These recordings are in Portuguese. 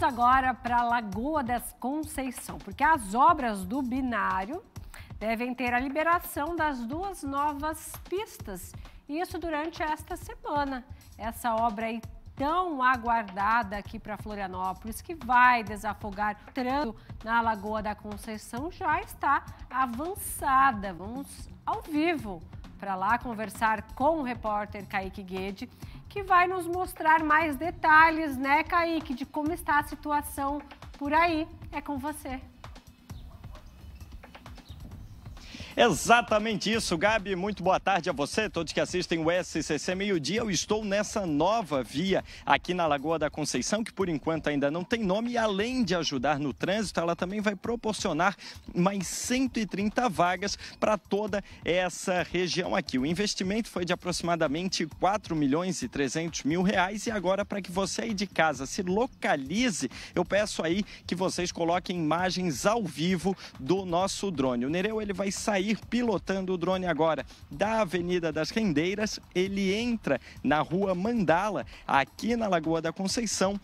Vamos agora para a Lagoa das Conceição, porque as obras do binário devem ter a liberação das duas novas pistas, e isso durante esta semana. Essa obra aí tão aguardada aqui para Florianópolis, que vai desafogar o trânsito na Lagoa da Conceição, já está avançada. Vamos ao vivo para lá conversar com o repórter Kaique Guede que vai nos mostrar mais detalhes, né, Kaique, de como está a situação por aí. É com você. Exatamente isso, Gabi. Muito boa tarde a você, todos que assistem o SCC Meio Dia. Eu estou nessa nova via aqui na Lagoa da Conceição, que por enquanto ainda não tem nome. E além de ajudar no trânsito, ela também vai proporcionar mais 130 vagas para toda essa região aqui. O investimento foi de aproximadamente 4 milhões e 300 mil reais. E agora, para que você aí de casa se localize, eu peço aí que vocês coloquem imagens ao vivo do nosso drone. O Nereu ele vai sair ir pilotando o drone agora da Avenida das Rendeiras. Ele entra na Rua Mandala, aqui na Lagoa da Conceição,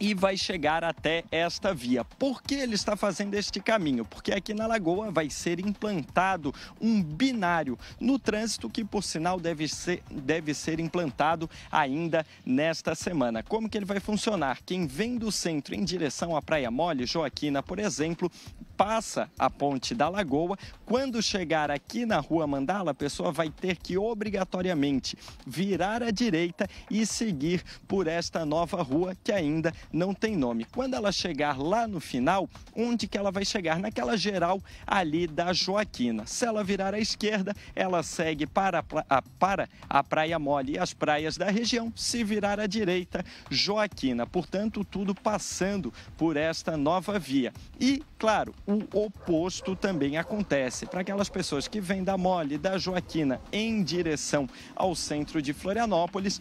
e vai chegar até esta via. Por que ele está fazendo este caminho? Porque aqui na Lagoa vai ser implantado um binário no trânsito que, por sinal, deve ser, deve ser implantado ainda nesta semana. Como que ele vai funcionar? Quem vem do centro em direção à Praia Mole, Joaquina, por exemplo, passa a ponte da Lagoa. Quando chegar aqui na Rua Mandala, a pessoa vai ter que obrigatoriamente virar à direita e seguir por esta nova rua que ainda não tem nome. Quando ela chegar lá no final, onde que ela vai chegar? Naquela geral ali da Joaquina. Se ela virar à esquerda, ela segue para a, para a Praia Mole e as praias da região. Se virar à direita, Joaquina. Portanto, tudo passando por esta nova via. E, claro, o oposto também acontece. Para aquelas pessoas que vêm da Mole, da Joaquina em direção ao centro de Florianópolis,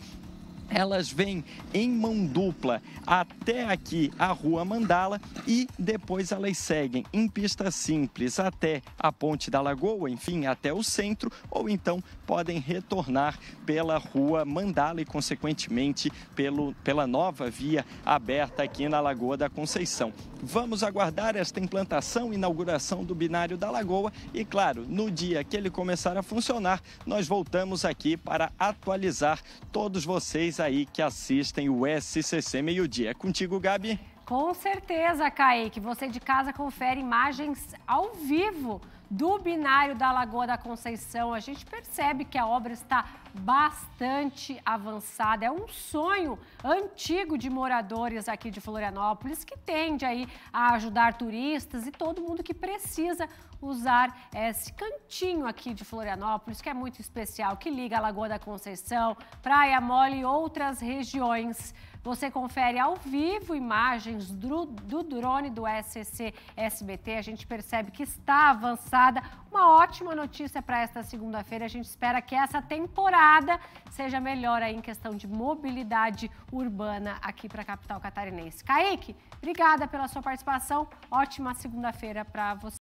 elas vêm em mão dupla até aqui a Rua Mandala e depois elas seguem em pista simples até a Ponte da Lagoa, enfim, até o centro, ou então podem retornar pela Rua Mandala e, consequentemente, pelo, pela nova via aberta aqui na Lagoa da Conceição. Vamos aguardar esta implantação e inauguração do binário da Lagoa e, claro, no dia que ele começar a funcionar, nós voltamos aqui para atualizar todos vocês aí que assistem o SCC Meio Dia. É contigo, Gabi? Com certeza, Kaique. Você de casa confere imagens ao vivo do binário da Lagoa da Conceição. A gente percebe que a obra está bastante avançada. É um sonho antigo de moradores aqui de Florianópolis que tende aí a ajudar turistas e todo mundo que precisa usar esse cantinho aqui de Florianópolis, que é muito especial, que liga a Lagoa da Conceição, Praia Mole e outras regiões. Você confere ao vivo imagens do, do drone do SCC SBT. A gente percebe que está avançada uma ótima notícia para esta segunda-feira. A gente espera que essa temporada seja melhor aí em questão de mobilidade urbana aqui para a capital catarinense. Kaique, obrigada pela sua participação. Ótima segunda-feira para você.